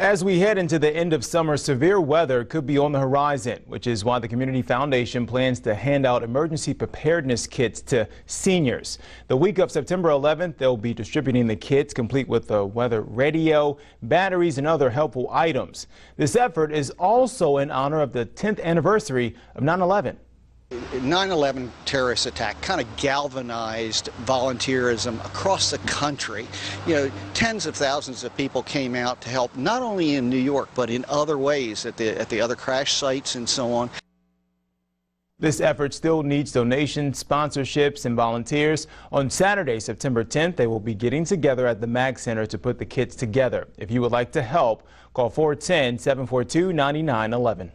As we head into the end of summer, severe weather could be on the horizon, which is why the Community Foundation plans to hand out emergency preparedness kits to seniors. The week of September 11th, they'll be distributing the kits complete with a weather radio, batteries, and other helpful items. This effort is also in honor of the 10th anniversary of 9 11. 9-11 terrorist attack kind of galvanized volunteerism across the country. You know, tens of thousands of people came out to help, not only in New York, but in other ways at the, at the other crash sites and so on. This effort still needs donations, sponsorships, and volunteers. On Saturday, September 10th, they will be getting together at the MAG Center to put the kits together. If you would like to help, call 410 742 9911.